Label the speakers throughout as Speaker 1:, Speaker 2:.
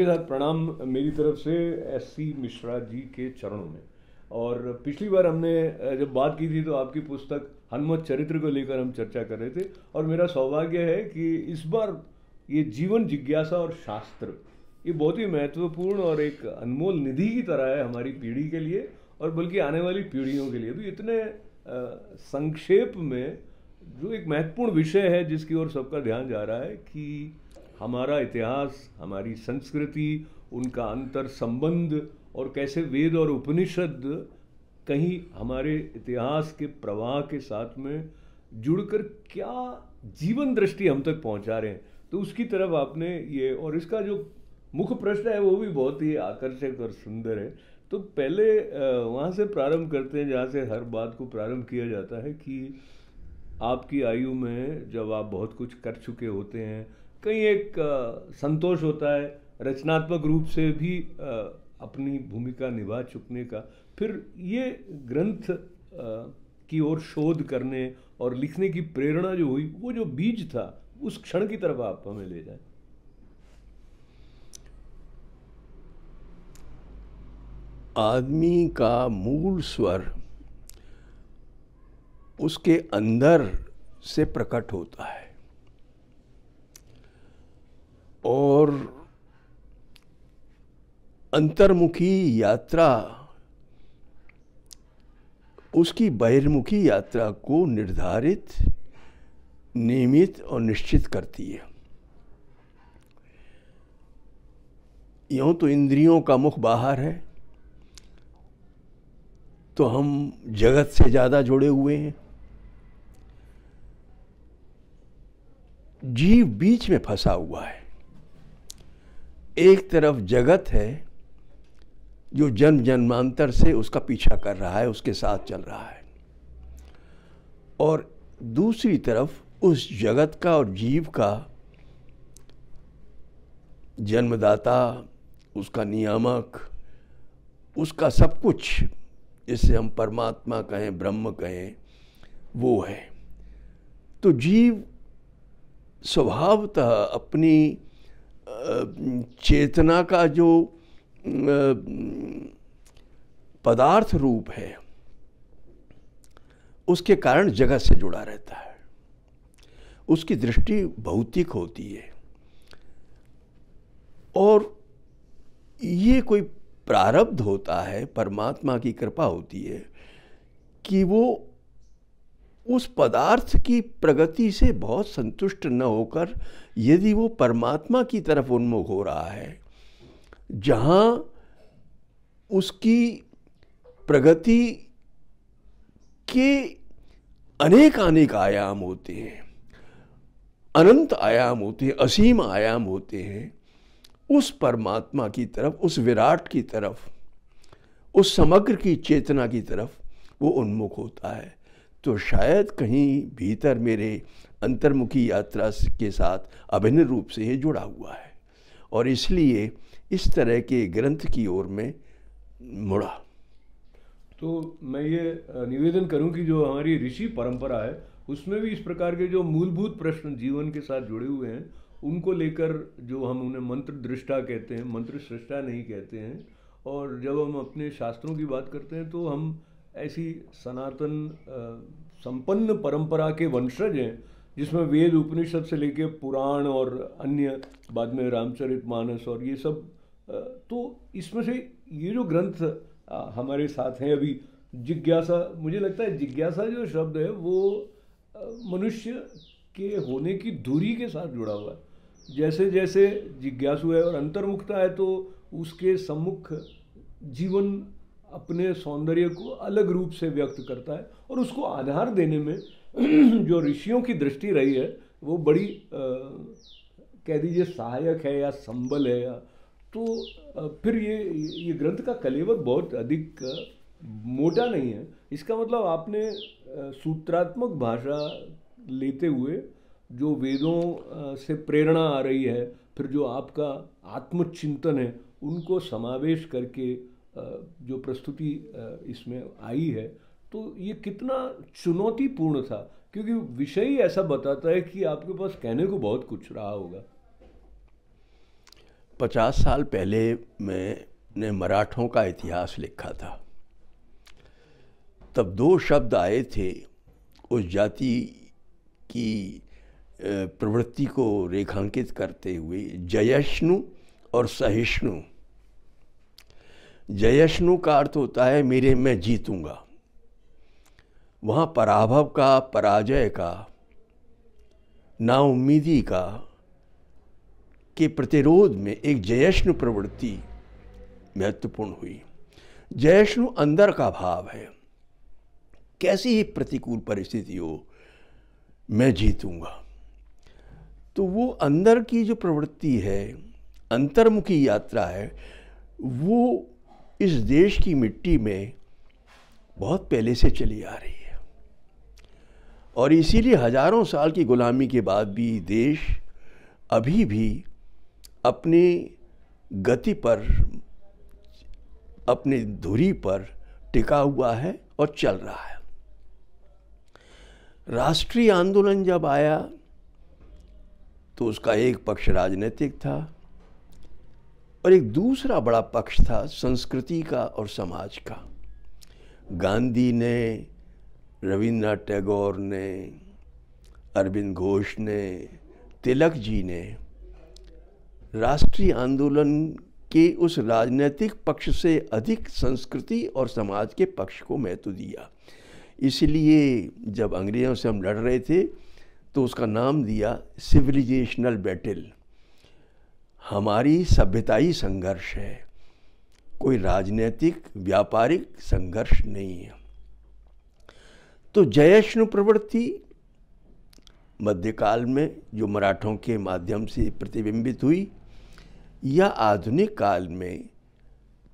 Speaker 1: के साथ प्रणाम मेरी तरफ से एस सी मिश्रा जी के चरणों में और पिछली बार हमने जब बात की थी तो आपकी पुस्तक हनुमत चरित्र को लेकर हम चर्चा कर रहे थे और मेरा सौभाग्य है कि इस बार ये जीवन जिज्ञासा और शास्त्र ये बहुत ही महत्वपूर्ण और एक अनमोल निधि की तरह है हमारी पीढ़ी के लिए और बल्कि आने वाली पीढ़ियों के लिए तो इतने संक्षेप में जो एक महत्वपूर्ण विषय है जिसकी ओर सबका ध्यान जा रहा है कि हमारा इतिहास हमारी संस्कृति उनका अंतर संबंध और कैसे वेद और उपनिषद कहीं हमारे इतिहास के प्रवाह के साथ में जुड़कर क्या जीवन दृष्टि हम तक पहुंचा रहे हैं तो उसकी तरफ आपने ये और इसका जो मुख्य प्रश्न है वो भी बहुत ही आकर्षक और सुंदर है तो पहले वहाँ से प्रारंभ करते हैं जहाँ से हर बात को प्रारंभ किया जाता है कि आपकी आयु में जब आप बहुत कुछ कर चुके होते हैं कहीं एक संतोष होता है रचनात्मक रूप से भी अपनी भूमिका निभा चुकने का फिर ये ग्रंथ की ओर शोध करने और लिखने की प्रेरणा जो हुई वो जो बीज था उस क्षण की तरफ आप हमें ले जाए
Speaker 2: आदमी का मूल स्वर उसके अंदर से प्रकट होता है और अंतर्मुखी यात्रा उसकी बहिर्मुखी यात्रा को निर्धारित नियमित और निश्चित करती है यूँ तो इंद्रियों का मुख बाहर है तो हम जगत से ज़्यादा जुड़े हुए हैं जीव बीच में फंसा हुआ है एक तरफ जगत है जो जन्म जन्मांतर से उसका पीछा कर रहा है उसके साथ चल रहा है और दूसरी तरफ उस जगत का और जीव का जन्मदाता उसका नियामक उसका सब कुछ जिसे हम परमात्मा कहें ब्रह्म कहें वो है तो जीव स्वभावतः अपनी चेतना का जो पदार्थ रूप है उसके कारण जगत से जुड़ा रहता है उसकी दृष्टि भौतिक होती है और ये कोई प्रारब्ध होता है परमात्मा की कृपा होती है कि वो उस पदार्थ की प्रगति से बहुत संतुष्ट न होकर यदि वो परमात्मा की तरफ उन्मुख हो रहा है जहाँ उसकी प्रगति के अनेक अनेक आयाम होते हैं अनंत आयाम होते हैं असीम आयाम होते हैं उस परमात्मा की तरफ उस विराट की तरफ उस समग्र की चेतना की तरफ वो उन्मुख होता है तो शायद कहीं भीतर मेरे अंतर्मुखी यात्रा के साथ अभिन्न रूप से ये जुड़ा हुआ है और इसलिए इस तरह के ग्रंथ की ओर में मुड़ा
Speaker 1: तो मैं ये निवेदन करूं कि जो हमारी ऋषि परंपरा है उसमें भी इस प्रकार के जो मूलभूत प्रश्न जीवन के साथ जुड़े हुए हैं उनको लेकर जो हम उन्हें मंत्र दृष्टा कहते हैं मंत्र सृष्टा नहीं कहते हैं और जब हम अपने शास्त्रों की बात करते हैं तो हम ऐसी सनातन संपन्न परंपरा के वंशज हैं जिसमें वेद उपनिषद से लेके पुराण और अन्य बाद में रामचरित मानस और ये सब तो इसमें से ये जो ग्रंथ हमारे साथ हैं अभी जिज्ञासा मुझे लगता है जिज्ञासा जो शब्द है वो मनुष्य के होने की धुरी के साथ जुड़ा हुआ है जैसे जैसे जिज्ञासु है और अंतर्मुखता है तो उसके सम्मुख जीवन अपने सौंदर्य को अलग रूप से व्यक्त करता है और उसको आधार देने में जो ऋषियों की दृष्टि रही है वो बड़ी आ, कह दीजिए सहायक है या संबल है या तो आ, फिर ये ये ग्रंथ का कलेवर बहुत अधिक मोटा नहीं है इसका मतलब आपने सूत्रात्मक भाषा लेते हुए जो वेदों से प्रेरणा आ रही है फिर जो आपका आत्मचिंतन है उनको समावेश करके जो प्रस्तुति इसमें आई है तो ये कितना चुनौतीपूर्ण था क्योंकि विषय ही ऐसा बताता है कि आपके पास
Speaker 2: कहने को बहुत कुछ रहा होगा पचास साल पहले मैंने मराठों का इतिहास लिखा था तब दो शब्द आए थे उस जाति की प्रवृत्ति को रेखांकित करते हुए जयष्णु और सहिष्णु जयश्नु का अर्थ होता है मेरे मैं जीतूंगा वहाँ पराभव का पराजय का नाउमीदी का के प्रतिरोध में एक जयश्नु प्रवृत्ति महत्वपूर्ण हुई जयश्नु अंदर का भाव है कैसी ही प्रतिकूल परिस्थिति हो मैं जीतूंगा तो वो अंदर की जो प्रवृत्ति है अंतर्मुखी यात्रा है वो इस देश की मिट्टी में बहुत पहले से चली आ रही है और इसीलिए हजारों साल की ग़ुलामी के बाद भी देश अभी भी अपनी गति पर अपनी धुरी पर टिका हुआ है और चल रहा है राष्ट्रीय आंदोलन जब आया तो उसका एक पक्ष राजनीतिक था और एक दूसरा बड़ा पक्ष था संस्कृति का और समाज का गांधी ने रविन्द्रनाथ टैगोर ने अरविंद घोष ने तिलक जी ने राष्ट्रीय आंदोलन के उस राजनीतिक पक्ष से अधिक संस्कृति और समाज के पक्ष को महत्व दिया इसलिए जब अंग्रेज़ों से हम लड़ रहे थे तो उसका नाम दिया सिविलाइजेशनल बैटल हमारी सभ्यताई संघर्ष है कोई राजनीतिक व्यापारिक संघर्ष नहीं है तो जयष्णु प्रवृत्ति मध्यकाल में जो मराठों के माध्यम से प्रतिबिंबित हुई या आधुनिक काल में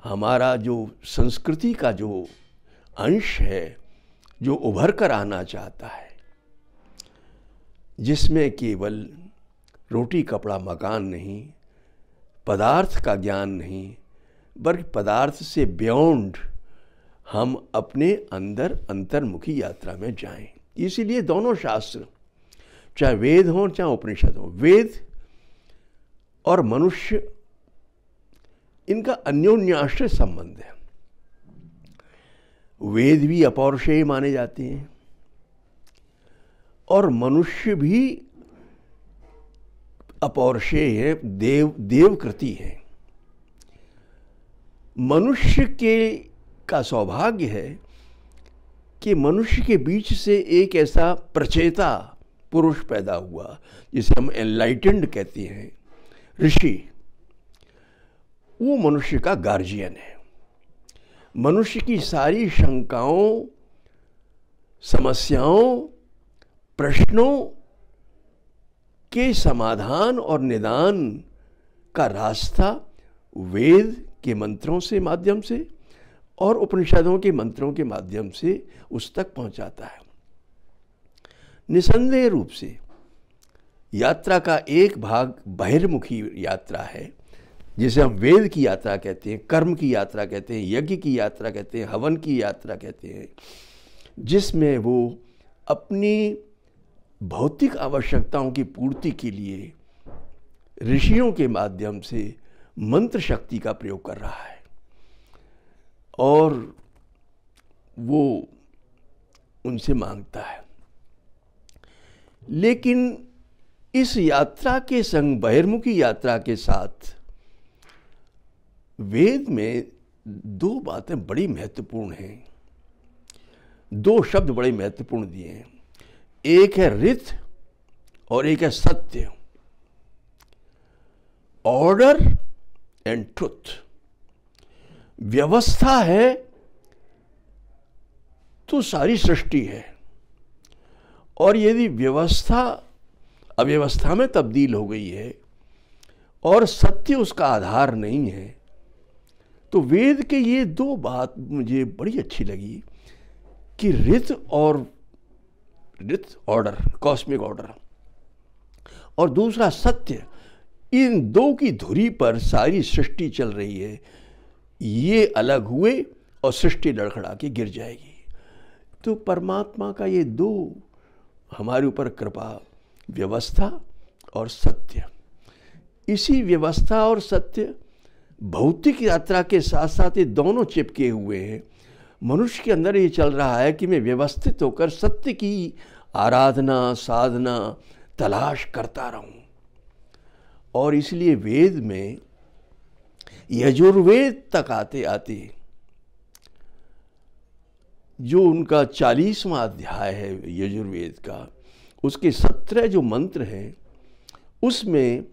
Speaker 2: हमारा जो संस्कृति का जो अंश है जो उभर कर आना चाहता है जिसमें केवल रोटी कपड़ा मकान नहीं पदार्थ का ज्ञान नहीं बल्कि पदार्थ से बियॉन्ड हम अपने अंदर अंतर्मुखी यात्रा में जाएं इसीलिए दोनों शास्त्र चाहे वेद हों चाहे उपनिषद हों वेद और मनुष्य इनका अन्योन्याश्रय संबंध है वेद भी अपौरुषेय माने जाते हैं और मनुष्य भी अपौरुषेय देव देवकृति है मनुष्य के का सौभाग्य है कि मनुष्य के बीच से एक ऐसा प्रचेता पुरुष पैदा हुआ जिसे हम एनलाइटेंड कहते हैं ऋषि वो मनुष्य का गार्जियन है मनुष्य की सारी शंकाओं समस्याओं प्रश्नों के समाधान और निदान का रास्ता वेद के मंत्रों से माध्यम से और उपनिषदों के मंत्रों के माध्यम से उस तक पहुंचाता है निसंदेह रूप से यात्रा का एक भाग बहिर्मुखी यात्रा है जिसे हम वेद की यात्रा कहते हैं कर्म की यात्रा कहते हैं यज्ञ की यात्रा कहते हैं हवन की यात्रा कहते हैं जिसमें वो अपनी भौतिक आवश्यकताओं की पूर्ति के लिए ऋषियों के माध्यम से मंत्र शक्ति का प्रयोग कर रहा है और वो उनसे मांगता है लेकिन इस यात्रा के संग बहिर्मुखी यात्रा के साथ वेद में दो बातें बड़ी महत्वपूर्ण हैं दो शब्द बड़े महत्वपूर्ण दिए हैं एक है रित और एक है सत्य ऑर्डर एंड ट्रुथ व्यवस्था है तो सारी सृष्टि है और यदि व्यवस्था अव्यवस्था में तब्दील हो गई है और सत्य उसका आधार नहीं है तो वेद के ये दो बात मुझे बड़ी अच्छी लगी कि रित और विथ ऑर्डर कॉस्मिक ऑर्डर और दूसरा सत्य इन दो की धुरी पर सारी सृष्टि चल रही है ये अलग हुए और सृष्टि लड़खड़ा के गिर जाएगी तो परमात्मा का ये दो हमारे ऊपर कृपा व्यवस्था और सत्य इसी व्यवस्था और सत्य भौतिक यात्रा के साथ साथ ये दोनों चिपके हुए हैं मनुष्य के अंदर ये चल रहा है कि मैं व्यवस्थित होकर सत्य की आराधना साधना तलाश करता रहूं और इसलिए वेद में यजुर्वेद तक आते आते जो उनका चालीसवा अध्याय है यजुर्वेद का उसके सत्रह जो मंत्र हैं उसमें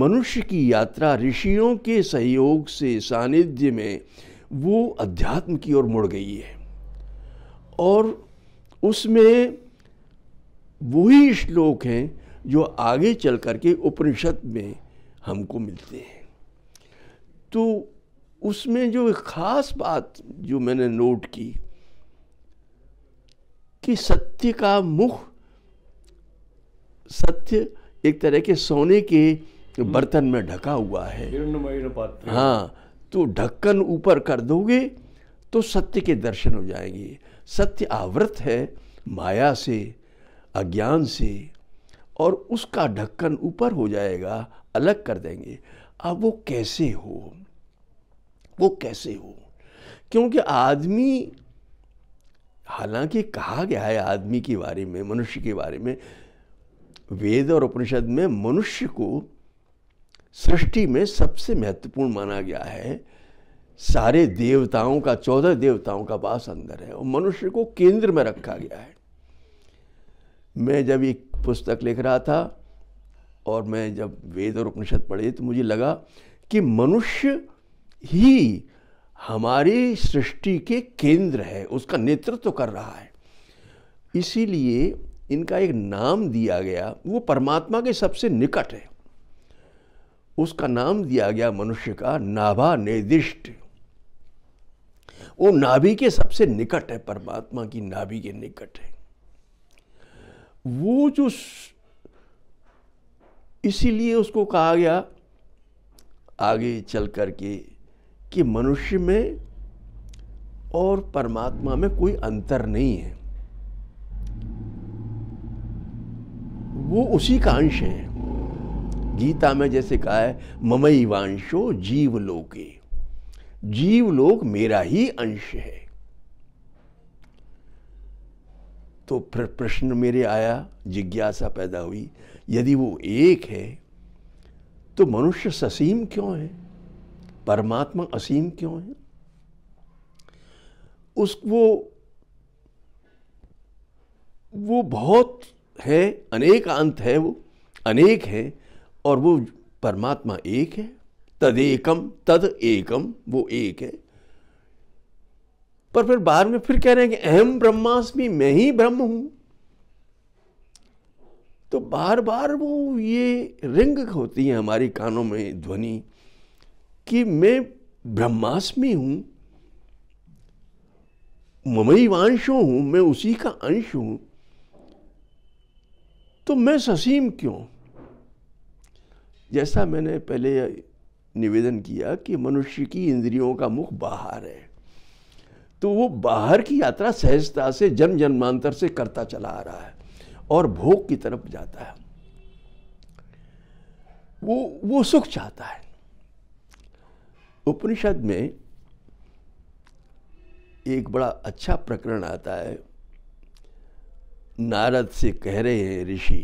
Speaker 2: मनुष्य की यात्रा ऋषियों के सहयोग से सानिध्य में वो अध्यात्म की ओर मुड़ गई है और उसमें वही श्लोक हैं जो आगे चल करके उपनिषद में हमको मिलते हैं तो उसमें जो ख़ास बात जो मैंने नोट की कि सत्य का मुख सत्य एक तरह के सोने के बर्तन में ढका हुआ है हाँ तो ढक्कन ऊपर कर दोगे तो सत्य के दर्शन हो जाएंगे सत्य आवृत है माया से अज्ञान से और उसका ढक्कन ऊपर हो जाएगा अलग कर देंगे अब वो कैसे हो वो कैसे हो क्योंकि आदमी हालांकि कहा गया है आदमी के बारे में मनुष्य के बारे में वेद और उपनिषद में मनुष्य को सृष्टि में सबसे महत्वपूर्ण माना गया है सारे देवताओं का चौदह देवताओं का वास अंदर है और मनुष्य को केंद्र में रखा गया है मैं जब एक पुस्तक लिख रहा था और मैं जब वेद और उपनिषद पढ़े तो मुझे लगा कि मनुष्य ही हमारी सृष्टि के केंद्र है उसका नेतृत्व कर रहा है इसीलिए इनका एक नाम दिया गया वो परमात्मा के सबसे निकट है उसका नाम दिया गया मनुष्य का नाभा निर्दिष्ट वो नाभि के सबसे निकट है परमात्मा की नाभि के निकट है वो जो इसीलिए उसको कहा गया आगे चल करके कि मनुष्य में और परमात्मा में कोई अंतर नहीं है वो उसी का अंश है गीता में जैसे कहा है ममई वांशो जीवलोके जीवलोक मेरा ही अंश है तो प्रश्न मेरे आया जिज्ञासा पैदा हुई यदि वो एक है तो मनुष्य ससीम क्यों है परमात्मा असीम क्यों है उस वो वो बहुत है अनेक अंत है वो अनेक है और वो परमात्मा एक है तद एकम तद एकम वो एक है पर फिर बाद में फिर कह रहे हैं कि अहम ब्रह्मास्मि मैं ही ब्रह्म हूं तो बार बार वो ये रिंग होती है हमारे कानों में ध्वनि कि मैं ब्रह्मास्मि हूं ममई वांशो हूं मैं उसी का अंश हूं तो मैं ससीम क्यों जैसा मैंने पहले निवेदन किया कि मनुष्य की इंद्रियों का मुख बाहर है तो वो बाहर की यात्रा सहजता से जन्म जन्मांतर से करता चला आ रहा है और भोग की तरफ जाता है वो वो सुख चाहता है उपनिषद में एक बड़ा अच्छा प्रकरण आता है नारद से कह रहे हैं ऋषि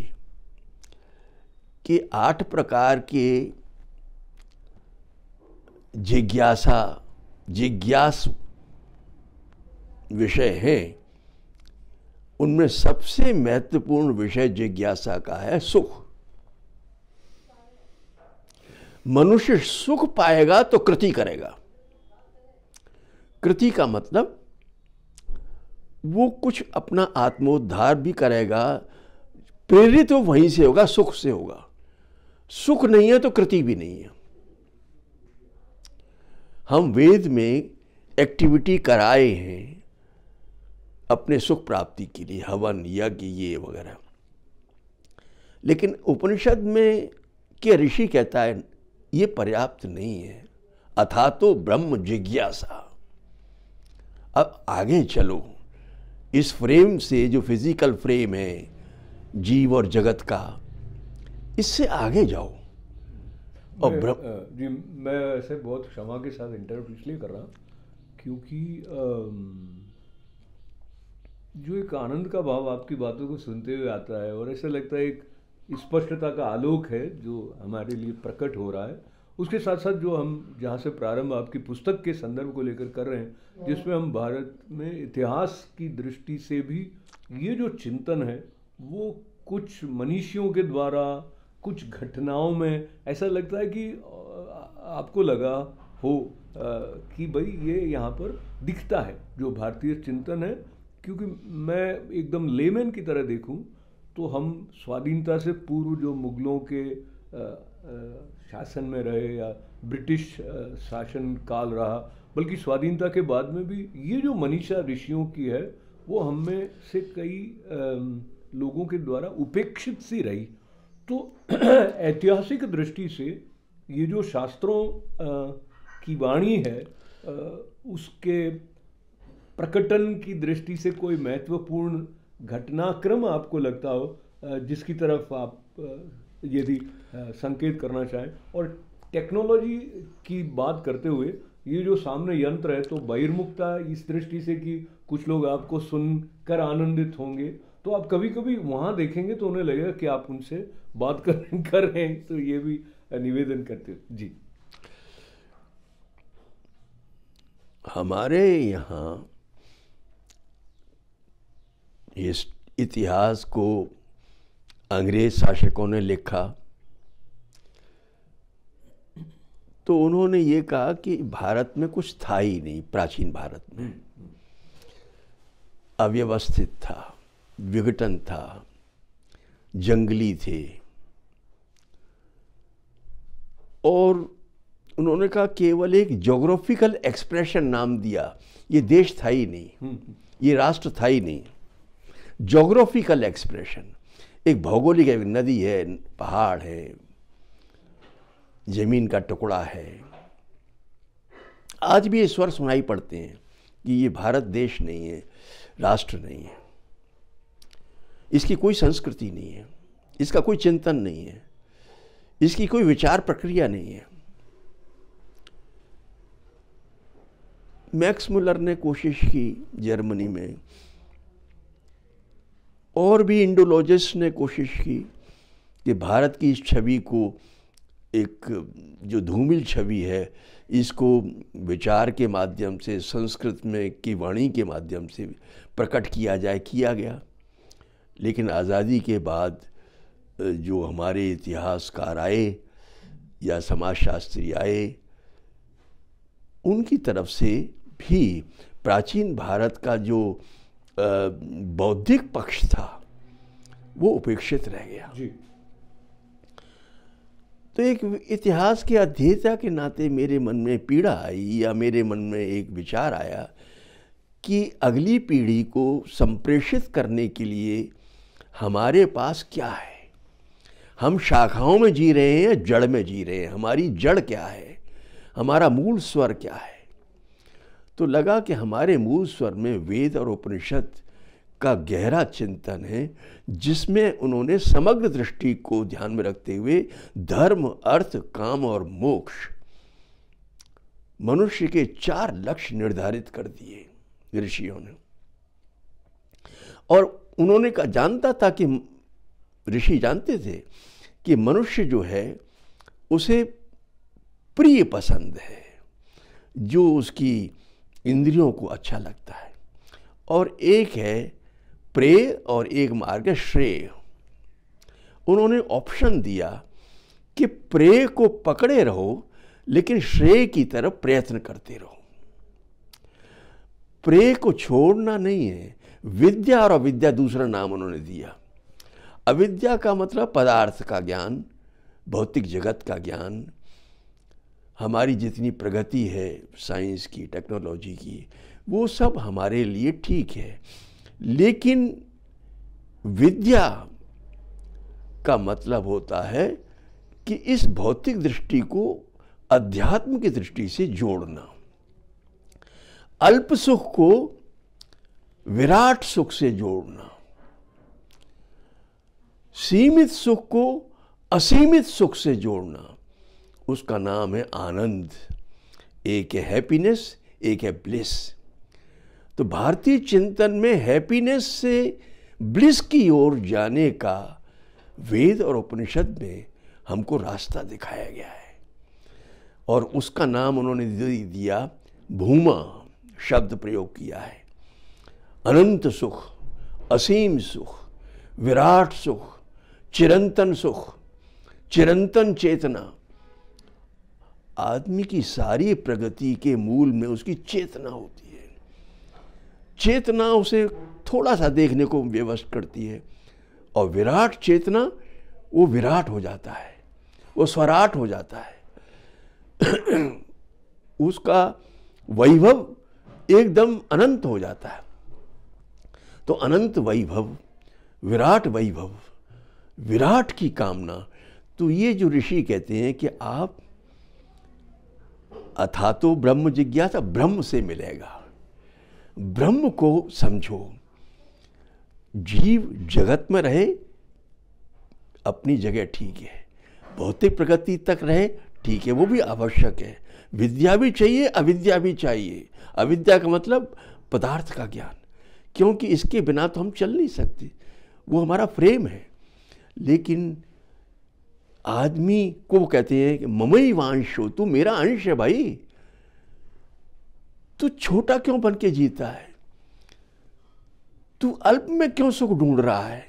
Speaker 2: कि आठ प्रकार के जिज्ञासा जिज्ञास विषय हैं उनमें सबसे महत्वपूर्ण विषय जिज्ञासा का है सुख मनुष्य सुख पाएगा तो कृति करेगा कृति का मतलब वो कुछ अपना आत्मोद्धार भी करेगा प्रेरित तो वहीं से होगा सुख से होगा सुख नहीं है तो कृति भी नहीं है हम वेद में एक्टिविटी कराए हैं अपने सुख प्राप्ति के लिए हवन यज्ञ ये वगैरह लेकिन उपनिषद में के ऋषि कहता है ये पर्याप्त नहीं है अथा तो ब्रह्म जिज्ञासा अब आगे चलो इस फ्रेम से जो फिजिकल फ्रेम है जीव और जगत का इससे आगे जाओ
Speaker 1: और ब्रह्म जी मैं ऐसे बहुत क्षमा के साथ इंटरव्यू इसलिए कर रहा क्योंकि जो एक आनंद का भाव आपकी बातों को सुनते हुए आता है और ऐसा लगता है एक स्पष्टता का आलोक है जो हमारे लिए प्रकट हो रहा है उसके साथ साथ जो हम जहाँ से प्रारंभ आपकी पुस्तक के संदर्भ को लेकर कर रहे हैं जिसमें हम भारत में इतिहास की दृष्टि से भी ये जो चिंतन है वो कुछ मनीषियों के द्वारा कुछ घटनाओं में ऐसा लगता है कि आपको लगा हो कि भाई ये यहाँ पर दिखता है जो भारतीय चिंतन है क्योंकि मैं एकदम लेमैन की तरह देखूं तो हम स्वाधीनता से पूर्व जो मुगलों के शासन में रहे या ब्रिटिश शासन काल रहा बल्कि स्वाधीनता के बाद में भी ये जो मनीषा ऋषियों की है वो हम में से कई लोगों के द्वारा उपेक्षित सी रही तो ऐतिहासिक दृष्टि से ये जो शास्त्रों की वाणी है उसके प्रकटन की दृष्टि से कोई महत्वपूर्ण घटनाक्रम आपको लगता हो जिसकी तरफ आप यदि संकेत करना चाहें और टेक्नोलॉजी की बात करते हुए ये जो सामने यंत्र है तो बहिर्मुखता इस दृष्टि से कि कुछ लोग आपको सुनकर आनंदित होंगे तो आप कभी कभी वहाँ देखेंगे तो उन्हें लगेगा कि आप उनसे बात कर कर रहे हैं तो ये भी निवेदन करते हो
Speaker 2: जी हमारे यहाँ इस इतिहास को अंग्रेज शासकों ने लिखा तो उन्होंने ये कहा कि भारत में कुछ था ही नहीं प्राचीन भारत में हम्म, हम्म। अव्यवस्थित था विघटन था जंगली थे और उन्होंने कहा केवल एक जोग्राफिकल एक्सप्रेशन नाम दिया ये देश था ही नहीं हम्म, हम्म। ये राष्ट्र था ही नहीं जोग्राफिकल एक्सप्रेशन एक भौगोलिक एक नदी है पहाड़ है ज़मीन का टुकड़ा है आज भी ये स्वर सुनाई पड़ते हैं कि ये भारत देश नहीं है राष्ट्र नहीं है इसकी कोई संस्कृति नहीं है इसका कोई चिंतन नहीं है इसकी कोई विचार प्रक्रिया नहीं है मैक्स मुलर ने कोशिश की जर्मनी में और भी इंडोलॉजिस्ट ने कोशिश की कि भारत की इस छवि को एक जो धूमिल छवि है इसको विचार के माध्यम से संस्कृत में की वाणी के माध्यम से प्रकट किया जाए किया गया लेकिन आज़ादी के बाद जो हमारे इतिहासकार आए या समाजशास्त्री आए उनकी तरफ से भी प्राचीन भारत का जो बौद्धिक पक्ष था वो उपेक्षित रह गया जी। तो एक इतिहास के अध्येता के नाते मेरे मन में पीड़ा आई या मेरे मन में एक विचार आया कि अगली पीढ़ी को संप्रेषित करने के लिए हमारे पास क्या है हम शाखाओं में जी रहे हैं या जड़ में जी रहे हैं हमारी जड़ क्या है हमारा मूल स्वर क्या है तो लगा कि हमारे मूल स्वर में वेद और उपनिषद का गहरा चिंतन है जिसमें उन्होंने समग्र दृष्टि को ध्यान में रखते हुए धर्म अर्थ काम और मोक्ष मनुष्य के चार लक्ष्य निर्धारित कर दिए ऋषियों ने और उन्होंने का जानता था कि ऋषि जानते थे कि मनुष्य जो है उसे प्रिय पसंद है जो उसकी इंद्रियों को अच्छा लगता है और एक है प्रेय और एक मार्ग है श्रेय उन्होंने ऑप्शन दिया कि प्रेय को पकड़े रहो लेकिन श्रेय की तरफ प्रयत्न करते रहो प्रेय को छोड़ना नहीं है विद्या और अविद्या दूसरा नाम उन्होंने दिया अविद्या का मतलब पदार्थ का ज्ञान भौतिक जगत का ज्ञान हमारी जितनी प्रगति है साइंस की टेक्नोलॉजी की वो सब हमारे लिए ठीक है लेकिन विद्या का मतलब होता है कि इस भौतिक दृष्टि को अध्यात्म की दृष्टि से जोड़ना अल्प सुख को विराट सुख से जोड़ना सीमित सुख को असीमित सुख से जोड़ना उसका नाम है आनंद एक है हैप्पीनेस एक है ब्लिस तो भारतीय चिंतन में हैप्पीनेस से ब्लिस की ओर जाने का वेद और उपनिषद में हमको रास्ता दिखाया गया है और उसका नाम उन्होंने दिया भूमा शब्द प्रयोग किया है अनंत सुख असीम सुख विराट सुख चिरंतन सुख चिरंतन चेतना आदमी की सारी प्रगति के मूल में उसकी चेतना होती है चेतना उसे थोड़ा सा देखने को व्यवस्थ करती है और विराट चेतना वो विराट हो जाता है वो स्वराट हो जाता है उसका वैभव एकदम अनंत हो जाता है तो अनंत वैभव विराट वैभव विराट की कामना तो ये जो ऋषि कहते हैं कि आप अथा तो ब्रह्म जिज्ञासा ब्रह्म से मिलेगा ब्रह्म को समझो जीव जगत में रहे अपनी जगह ठीक है भौतिक प्रगति तक रहे ठीक है वो भी आवश्यक है विद्या भी चाहिए अविद्या भी चाहिए अविद्या का मतलब पदार्थ का ज्ञान क्योंकि इसके बिना तो हम चल नहीं सकते वो हमारा फ्रेम है लेकिन आदमी को कहते हैं कि ममई वंश हो तू मेरा अंश है भाई तू छोटा क्यों बन के जीता है तू अल्प में क्यों सुख ढूंढ रहा है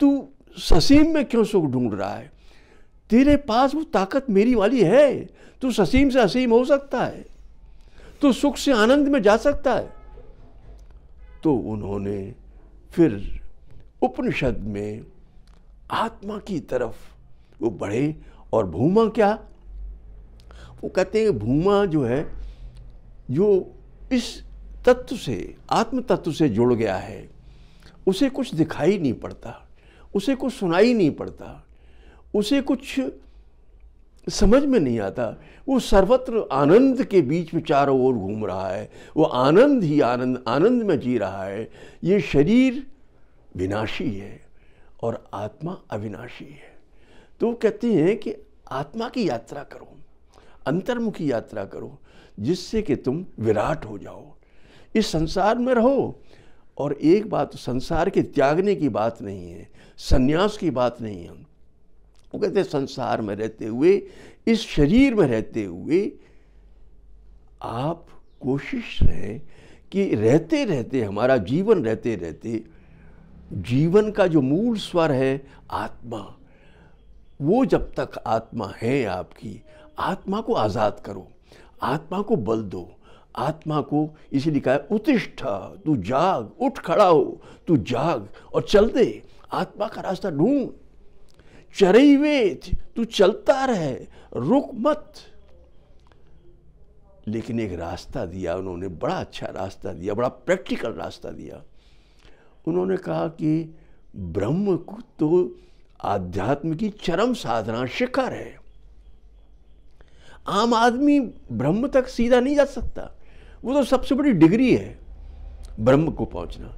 Speaker 2: तू ससीम में क्यों सुख ढूंढ रहा है तेरे पास वो ताकत मेरी वाली है तू ससीम से असीम हो सकता है तू सुख से आनंद में जा सकता है तो उन्होंने फिर उपनिषद में आत्मा की तरफ वो बढ़े और भूमा क्या वो कहते हैं भूमा जो है जो इस तत्व से आत्म तत्व से जुड़ गया है उसे कुछ दिखाई नहीं पड़ता उसे कुछ सुनाई नहीं पड़ता उसे कुछ समझ में नहीं आता वो सर्वत्र आनंद के बीच में चारों ओर घूम रहा है वो आनंद ही आनंद आनंद में जी रहा है ये शरीर विनाशी है और आत्मा अविनाशी है तो वो कहते हैं कि आत्मा की यात्रा करो अंतर्मुखी यात्रा करो जिससे कि तुम विराट हो जाओ इस संसार में रहो और एक बात संसार के त्यागने की बात नहीं है संन्यास की बात नहीं है वो कहते हैं संसार में रहते हुए इस शरीर में रहते हुए आप कोशिश रहे कि रहते रहते हमारा जीवन रहते रहते जीवन का जो मूल स्वर है आत्मा वो जब तक आत्मा है आपकी आत्मा को आज़ाद करो आत्मा को बल दो आत्मा को इसी लिखा है उत्तिष्ठा तू जाग उठ खड़ा हो तू जाग और चल दे आत्मा का रास्ता ढूंढ चरैवेत तू चलता रहे रुक मत लेकिन एक रास्ता दिया उन्होंने बड़ा अच्छा रास्ता दिया बड़ा प्रैक्टिकल रास्ता दिया उन्होंने कहा कि ब्रह्म तो आध्यात्म की चरम साधना शिखर है आम आदमी ब्रह्म तक सीधा नहीं जा सकता वो तो सबसे बड़ी डिग्री है ब्रह्म को पहुंचना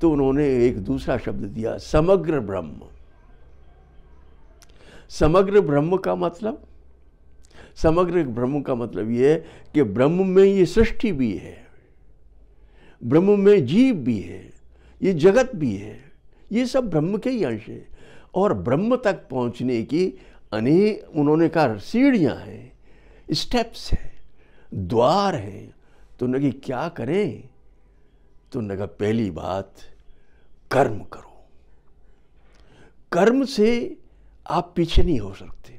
Speaker 2: तो उन्होंने एक दूसरा शब्द दिया समग्र ब्रह्म समग्र ब्रह्म का मतलब समग्र ब्रह्म का मतलब यह है कि ब्रह्म में ये सृष्टि भी है ब्रह्म में जीव भी है ये जगत भी है ये सब ब्रह्म के ही अंश है और ब्रह्म तक पहुंचने की अनेक उन्होंने कहा सीढ़ियां हैं स्टेप्स हैं द्वार हैं तो लगी क्या करें तो लगा पहली बात कर्म करो कर्म से आप पीछे नहीं हो सकते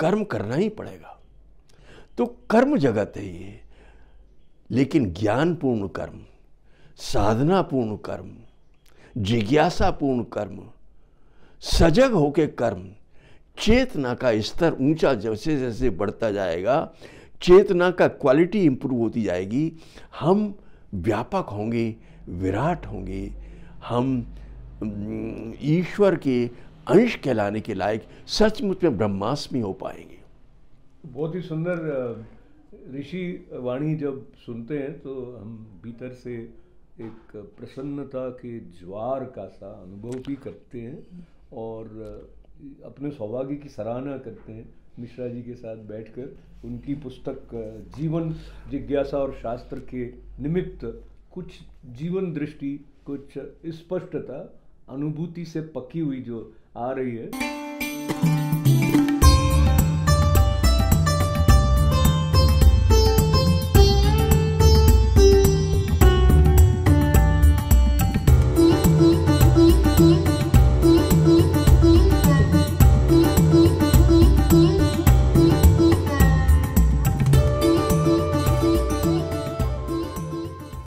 Speaker 2: कर्म करना ही पड़ेगा तो कर्म जगत है ये लेकिन ज्ञानपूर्ण कर्म साधना पूर्ण कर्म जिज्ञासापूर्ण कर्म सजग होके कर्म चेतना का स्तर ऊंचा जैसे जैसे बढ़ता जाएगा चेतना का क्वालिटी इम्प्रूव होती जाएगी हम व्यापक होंगे विराट होंगे हम ईश्वर के अंश कहलाने के लायक सचमुच में ब्रह्मास्मी हो पाएंगे
Speaker 1: बहुत ही सुंदर ऋषि वाणी जब सुनते हैं तो हम भीतर से एक प्रसन्नता के ज्वार का सा अनुभव भी करते हैं और अपने सौभाग्य की सराहना करते हैं मिश्रा जी के साथ बैठकर उनकी पुस्तक जीवन जिज्ञासा और शास्त्र के निमित्त कुछ जीवन दृष्टि कुछ स्पष्टता अनुभूति से पकी हुई जो आ रही है